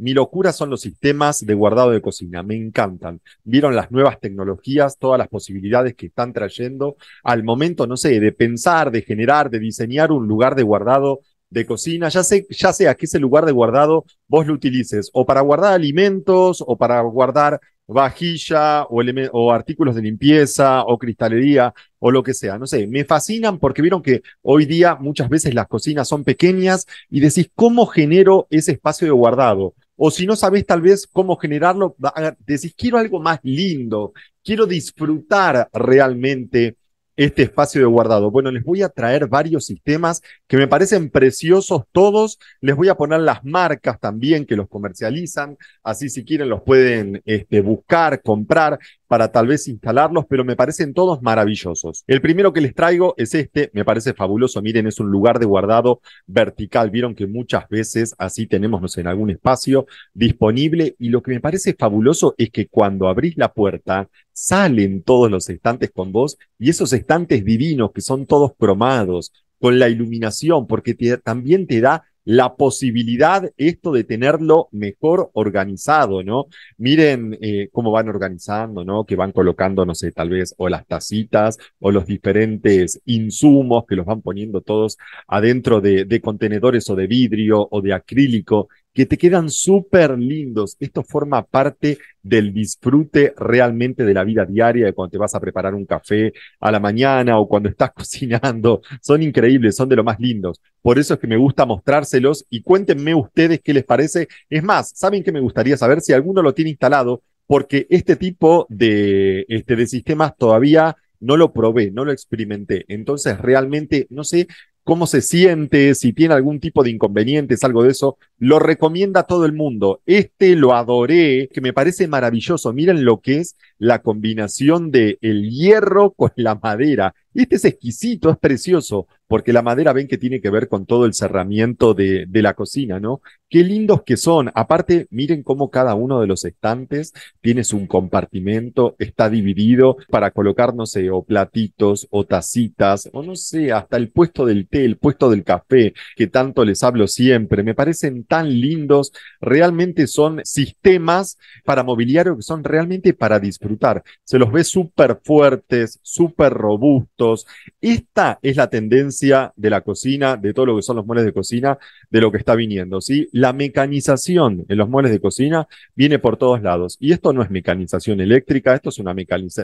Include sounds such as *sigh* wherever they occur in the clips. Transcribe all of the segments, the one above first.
Mi locura son los sistemas de guardado de cocina, me encantan. Vieron las nuevas tecnologías, todas las posibilidades que están trayendo al momento, no sé, de pensar, de generar, de diseñar un lugar de guardado de cocina, ya, sé, ya sea que ese lugar de guardado vos lo utilices o para guardar alimentos o para guardar vajilla o, o, artículos de limpieza o cristalería o lo que sea. No sé, me fascinan porque vieron que hoy día muchas veces las cocinas son pequeñas y decís, ¿cómo genero ese espacio de guardado? o si no sabés tal vez cómo generarlo, decís, quiero algo más lindo, quiero disfrutar realmente este espacio de guardado. Bueno, les voy a traer varios sistemas que me parecen preciosos todos. Les voy a poner las marcas también que los comercializan, así si quieren los pueden este, buscar, comprar para tal vez instalarlos, pero me parecen todos maravillosos. El primero que les traigo es este, me parece fabuloso. Miren, es un lugar de guardado vertical. Vieron que muchas veces así tenemos, en algún espacio disponible. Y lo que me parece fabuloso es que cuando abrís la puerta, salen todos los estantes con vos y esos estantes divinos que son todos cromados, con la iluminación, porque también te da la posibilidad esto de tenerlo mejor organizado, ¿no? Miren eh, cómo van organizando, ¿no? Que van colocando, no sé, tal vez o las tacitas o los diferentes insumos que los van poniendo todos adentro de, de contenedores o de vidrio o de acrílico que te quedan súper lindos. Esto forma parte del disfrute realmente de la vida diaria, de cuando te vas a preparar un café a la mañana o cuando estás *laughs* cocinando. Son increíbles, son de lo más lindos. Por eso es que me gusta mostrárselos y cuéntenme ustedes qué les parece. Es más, ¿saben que me gustaría saber si alguno lo tiene instalado? Porque este tipo de, este, de sistemas todavía no lo probé, no lo experimenté. Entonces realmente no sé cómo se siente, si tiene algún tipo de inconvenientes, algo de eso. Lo recomienda a todo el mundo. Este lo adoré, que me parece maravilloso. Miren lo que es la combinación de hierro con la madera. Este es exquisito, es precioso, porque la madera ven que tiene que ver con todo el cerramiento de, la cocina, ¿no? Qué lindos que son. Aparte, miren cómo cada uno de los estantes tiene su compartimento, está dividido para colocar, no sé, o platitos, o tacitas, o no sé, hasta el puesto del té, el puesto del café, que tanto les hablo siempre. Me parecen tan lindos. Realmente son sistemas para mobiliario que son realmente para disfrutar. Se los ve súper fuertes, súper robustos esta es la tendencia de la cocina, de todo lo que son los muebles de cocina, de lo que está viniendo, ¿sí? La mecanización en los muebles de cocina viene por todos lados. Y esto no es mecanización eléctrica, esto es una,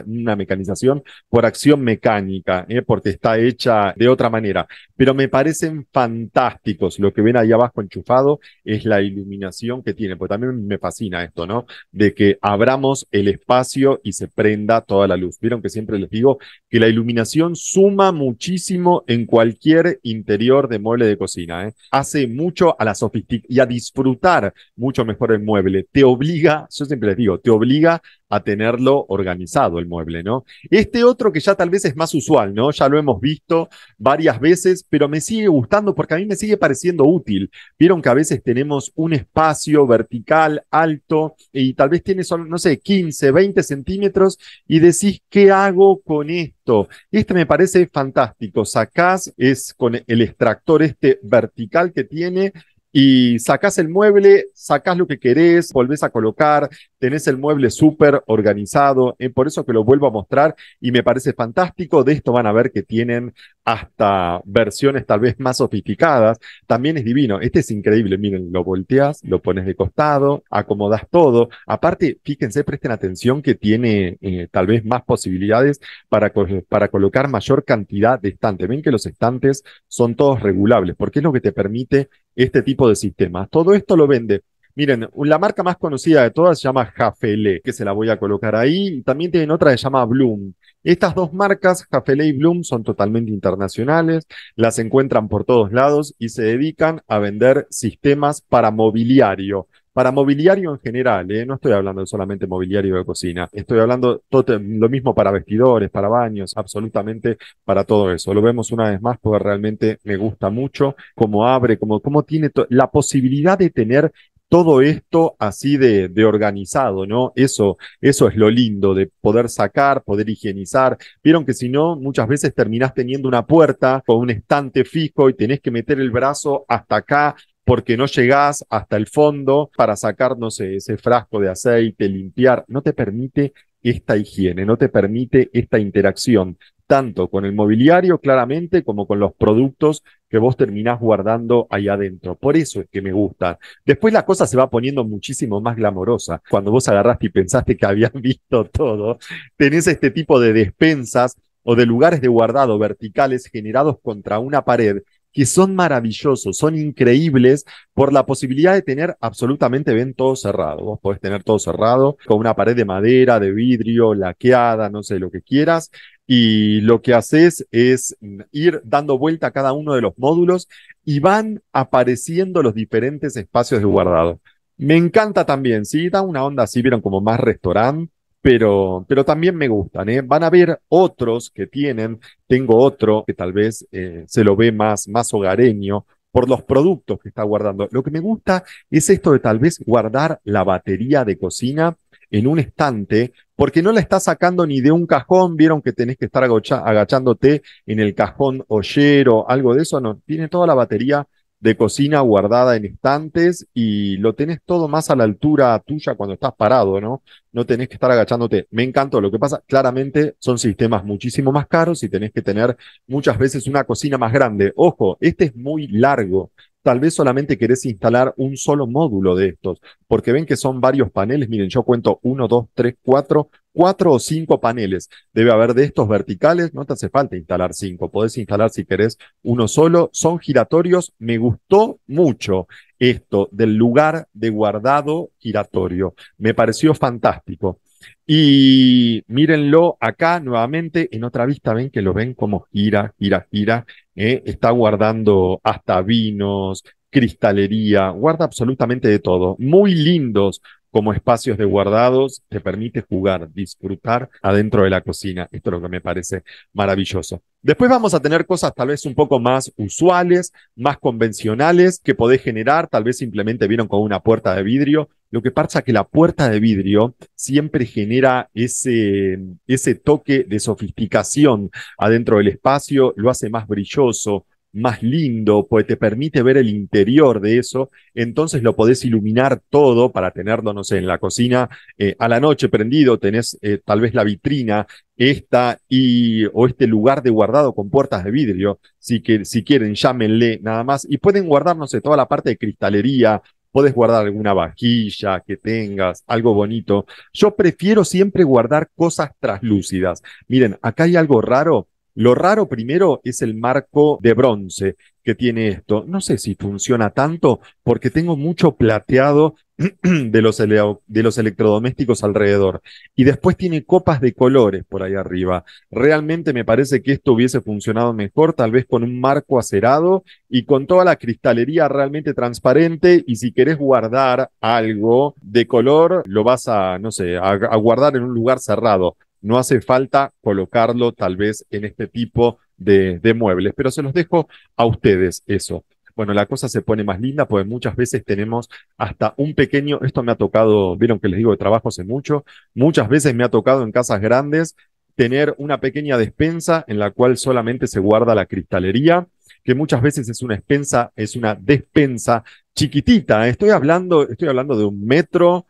una mecanización por acción mecánica, ¿eh? porque está hecha de otra manera. Pero me parecen fantásticos. Lo que ven ahí abajo enchufado es la iluminación que tiene, porque también me fascina esto, ¿no? De que abramos el espacio y se prenda toda la luz. Vieron que siempre les digo que la iluminación suma muchísimo en cualquier interior de mueble de cocina. ¿eh? Hace mucho a la sofisticación y a disfrutar mucho mejor el mueble. Te obliga, yo siempre les digo, te obliga a tenerlo organizado el mueble, ¿no? Este otro que ya tal vez es más usual, ¿no? Ya lo hemos visto varias veces, pero me sigue gustando porque a mí me sigue pareciendo útil. Vieron que a veces tenemos un espacio vertical alto y tal vez tiene solo, no sé, 15, 20 centímetros y decís, ¿qué hago con esto? Este me parece fantástico. Sacás, es con el extractor este vertical que tiene y sacas el mueble, sacas lo que querés, volvés a colocar, tenés el mueble súper organizado, eh, por eso que lo vuelvo a mostrar y me parece fantástico, de esto van a ver que tienen hasta versiones tal vez más sofisticadas, también es divino, este es increíble, miren, lo volteas, lo pones de costado, acomodas todo, aparte, fíjense, presten atención que tiene eh, tal vez más posibilidades para, para colocar mayor cantidad de estantes, ven que los estantes son todos regulables, porque es lo que te permite este tipo de sistemas. Todo esto lo vende. Miren, la marca más conocida de todas se llama Jafele, que se la voy a colocar ahí. También tienen otra que se llama Bloom. Estas dos marcas, Jafele y Bloom, son totalmente internacionales, las encuentran por todos lados y se dedican a vender sistemas para mobiliario, para mobiliario en general, ¿eh? no estoy hablando solamente mobiliario de cocina, estoy hablando todo, lo mismo para vestidores, para baños, absolutamente para todo eso. Lo vemos una vez más porque realmente me gusta mucho cómo abre, cómo, cómo tiene la posibilidad de tener todo esto así de, organizado, ¿no? Eso, eso es lo lindo, de poder sacar, poder higienizar. Vieron que si no, muchas veces terminás teniendo una puerta con un estante fijo y tenés que meter el brazo hasta acá porque no llegás hasta el fondo para sacar, no sé, ese frasco de aceite, limpiar, no te permite esta higiene, no te permite esta interacción, tanto con el mobiliario claramente como con los productos que vos terminás guardando ahí adentro. Por eso es que me gusta. Después la cosa se va poniendo muchísimo más glamorosa. Cuando vos agarraste y pensaste que habías *laughs* visto todo, tenés este tipo de despensas o de lugares de guardado verticales generados contra una pared que son maravillosos, son increíbles por la posibilidad de tener absolutamente ven todo cerrado. Vos podés tener todo cerrado con una pared de madera, de vidrio, laqueada, no sé, lo que quieras. Y lo que haces es ir dando vuelta a cada uno de los módulos y van apareciendo los diferentes espacios de guardado. Me encanta también, Si da una onda así, vieron como más restaurante, pero, también me gustan. ¿eh? Van a ver otros que tienen, tengo otro que tal vez eh, se lo ve más, más hogareño por los productos que está guardando. Lo que me gusta es esto de tal vez guardar la batería de cocina en un estante, porque no la está sacando ni de un cajón, vieron que tenés que estar agachándote en el cajón ollero, algo de eso, no, tiene toda la batería de cocina guardada en estantes y lo tenés todo más a la altura tuya cuando estás parado, ¿no? No tenés que estar agachándote. Me encantó. Lo que pasa, claramente son sistemas muchísimo más caros y tenés que tener muchas veces una cocina más grande. Ojo, este es muy largo tal vez solamente querés instalar un solo módulo de estos, porque ven que son varios paneles, miren, yo cuento uno, dos, tres, cuatro, cuatro o cinco paneles. Debe haber de estos verticales, no te hace falta instalar cinco, podés instalar si querés uno solo, son giratorios, me gustó mucho esto del lugar de guardado giratorio, me pareció fantástico. Y mírenlo acá nuevamente en otra vista, ven que lo ven como gira, gira, gira. ¿eh? Está guardando hasta vinos, cristalería, guarda absolutamente de todo. Muy lindos como espacios de guardados, te permite jugar, disfrutar adentro de la cocina. Esto es lo que me parece maravilloso. Después vamos a tener cosas tal vez un poco más usuales, más convencionales, que podés generar, tal vez simplemente vieron con una puerta de vidrio lo que pasa es que la puerta de vidrio siempre genera ese, ese toque de sofisticación adentro del espacio, lo hace más brilloso, más lindo, pues te permite ver el interior de eso, entonces lo podés iluminar todo para tenerlo, no sé, en la cocina eh, a la noche prendido, tenés eh, tal vez la vitrina esta y o este lugar de guardado con puertas de vidrio, si, que, si quieren llámenle nada más y pueden guardar, no sé, toda la parte de cristalería, podés guardar alguna vajilla que tengas, algo bonito. Yo prefiero siempre guardar cosas traslúcidas. Miren, acá hay algo raro lo raro primero es el marco de bronce que tiene esto. No sé si funciona tanto porque tengo mucho plateado *clears throat* de los, electrodomésticos alrededor. Y después tiene copas de colores por ahí arriba. Realmente me parece que esto hubiese funcionado mejor, tal vez con un marco acerado y con toda la cristalería realmente transparente. Y si querés guardar algo de color, lo vas a, no sé, a guardar en un lugar cerrado no hace falta colocarlo tal vez en este tipo de, muebles, pero se los dejo a ustedes eso bueno, la cosa se pone más linda, porque muchas veces tenemos hasta un pequeño, esto me ha tocado, vieron que les digo de trabajo hace mucho, muchas veces me ha tocado en casas grandes tener una pequeña despensa en la cual solamente se guarda la cristalería, que muchas veces es una despensa, es una despensa chiquitita. ¿eh? Estoy hablando, estoy hablando de un metro,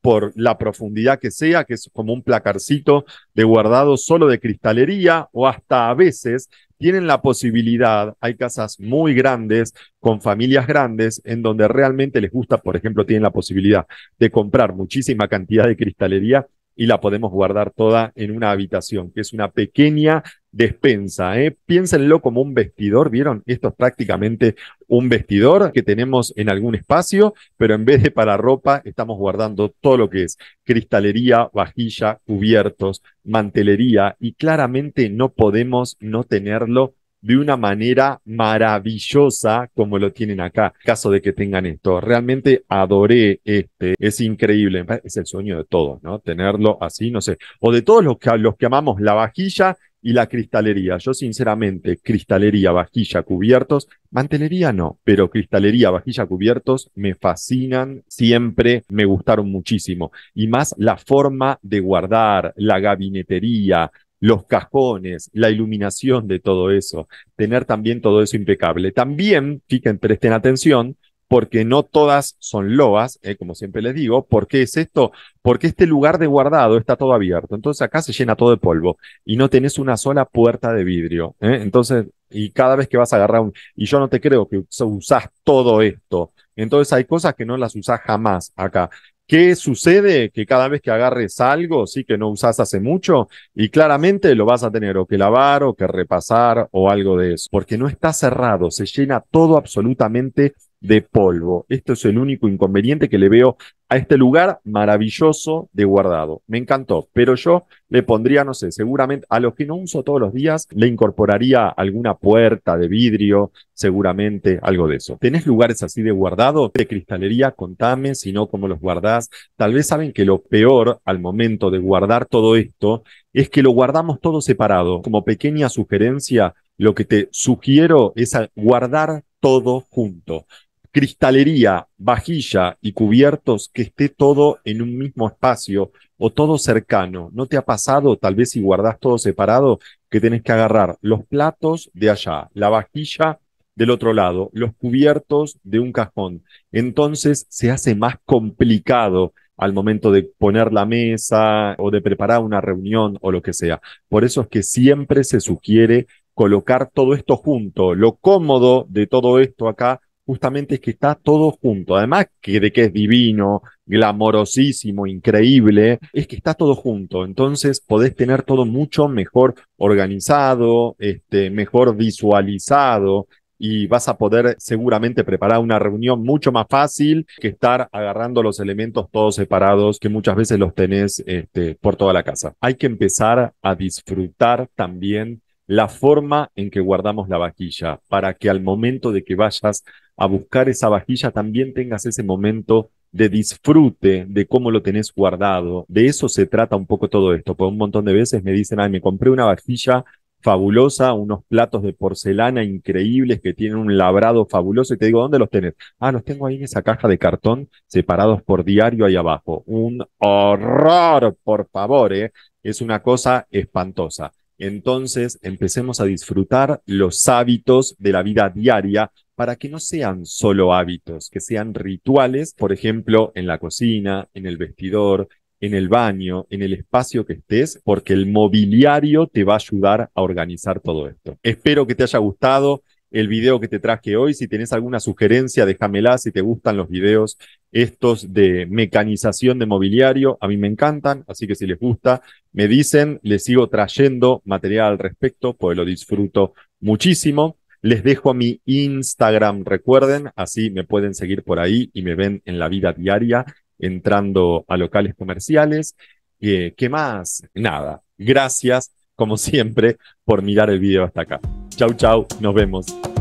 por la profundidad que sea, que es como un placarcito de guardado solo de cristalería, o hasta a veces tienen la posibilidad, hay casas muy grandes, con familias grandes, en donde realmente les gusta, por ejemplo, tienen la posibilidad de comprar muchísima cantidad de cristalería y la podemos guardar toda en una habitación, que es una pequeña despensa. ¿eh? Piénsenlo como un vestidor, ¿vieron? Esto es prácticamente un vestidor que tenemos en algún espacio, pero en vez de para ropa estamos guardando todo lo que es cristalería, vajilla, cubiertos, mantelería y claramente no podemos no tenerlo de una manera maravillosa como lo tienen acá, caso de que tengan esto. Realmente adoré este, es increíble, es el sueño de todos, ¿no? Tenerlo así, no sé, o de todos los que, los que amamos la vajilla y la cristalería. Yo sinceramente, cristalería, vajilla, cubiertos, mantelería no, pero cristalería, vajilla, cubiertos me fascinan, siempre me gustaron muchísimo. Y más la forma de guardar, la gabinetería, los cajones, la iluminación de todo eso, tener también todo eso impecable. También, fíjense, presten atención, porque no todas son loas, eh, como siempre les digo. ¿Por qué es esto? Porque este lugar de guardado está todo abierto. Entonces acá se llena todo de polvo y no tenés una sola puerta de vidrio. ¿eh? Entonces, y cada vez que vas a agarrar un... Y yo no te creo que usás todo esto. Entonces hay cosas que no las usás jamás acá. ¿Qué sucede? Que cada vez que agarres algo, sí, que no usas hace mucho, y claramente lo vas a tener o que lavar o que repasar o algo de eso, porque no está cerrado, se llena todo absolutamente de polvo. Esto es el único inconveniente que le veo a este lugar maravilloso de guardado. Me encantó, pero yo le pondría, no sé, seguramente a los que no uso todos los días, le incorporaría alguna puerta de vidrio, seguramente algo de eso. ¿Tenés lugares así de guardado? De cristalería, contame, si no, cómo los guardás. Tal vez saben que lo peor al momento de guardar todo esto es que lo guardamos todo separado. Como pequeña sugerencia, lo que te sugiero es guardar todo junto cristalería, vajilla y cubiertos que esté todo en un mismo espacio o todo cercano. ¿No te ha pasado, tal vez si guardas todo separado, que tenés que agarrar los platos de allá, la vajilla del otro lado, los cubiertos de un cajón? Entonces se hace más complicado al momento de poner la mesa o de preparar una reunión o lo que sea. Por eso es que siempre se sugiere colocar todo esto junto, lo cómodo de todo esto acá justamente es que está todo junto. Además que de que es divino, glamorosísimo, increíble, es que está todo junto. Entonces podés tener todo mucho mejor organizado, este, mejor visualizado. Y vas a poder seguramente preparar una reunión mucho más fácil que estar agarrando los elementos todos separados que muchas veces los tenés este, por toda la casa. Hay que empezar a disfrutar también la forma en que guardamos la vaquilla para que al momento de que vayas a buscar esa vajilla, también tengas ese momento de disfrute de cómo lo tenés guardado. De eso se trata un poco todo esto, porque un montón de veces me dicen, ay, me compré una vajilla fabulosa, unos platos de porcelana increíbles que tienen un labrado fabuloso y te digo, ¿dónde los tenés? Ah, los tengo ahí en esa caja de cartón separados por diario ahí abajo. Un horror, por favor, ¿eh? es una cosa espantosa. Entonces, empecemos a disfrutar los hábitos de la vida diaria para que no sean solo hábitos, que sean rituales, por ejemplo, en la cocina, en el vestidor, en el baño, en el espacio que estés, porque el mobiliario te va a ayudar a organizar todo esto. Espero que te haya gustado el video que te traje hoy. Si tienes alguna sugerencia, déjamela. Si te gustan los videos estos de mecanización de mobiliario. A mí me encantan, así que si les gusta, me dicen, les sigo trayendo material al respecto, pues lo disfruto muchísimo. Les dejo a mi Instagram, recuerden, así me pueden seguir por ahí y me ven en la vida diaria entrando a locales comerciales. Eh, ¿Qué más? Nada. Gracias, como siempre, por mirar el video hasta acá. Chau, chau. Nos vemos.